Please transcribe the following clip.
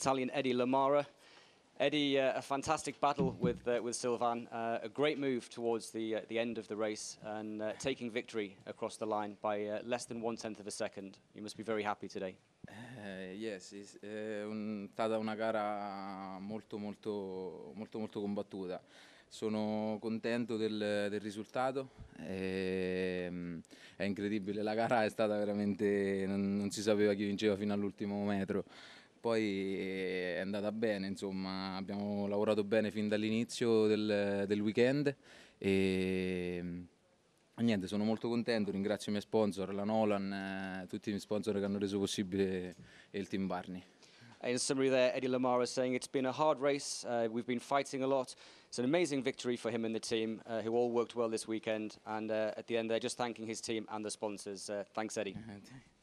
Italian Eddie Lamara. Eddie, uh, a fantastic battle with uh, with Sylvan, uh, a great move towards the uh, the end of the race and uh, taking victory across the line by uh, less than one tenth of a second. You must be very happy today. Eh, yes, è eh, stata una gara molto molto molto molto combattuta. Sono contento del, del risultato, e, ehm, è incredibile, la gara è stata veramente, non, non si sapeva chi vinceva fino all'ultimo metro poi eh, è andata bene, insomma, abbiamo lavorato bene fin dall'inizio del, del, weekend e niente, sono molto contento, ringrazio i miei sponsor, la Nolan, eh, tutti i miei sponsor che hanno reso possibile il team Barney. In summary there, Eddie Lamara saying it's been a hard race, uh, we've been fighting a lot. It's an amazing victory for him and the team, uh, who all worked well this weekend. And uh, at the end there, just thanking his team and the sponsors. Uh, thanks, Eddie.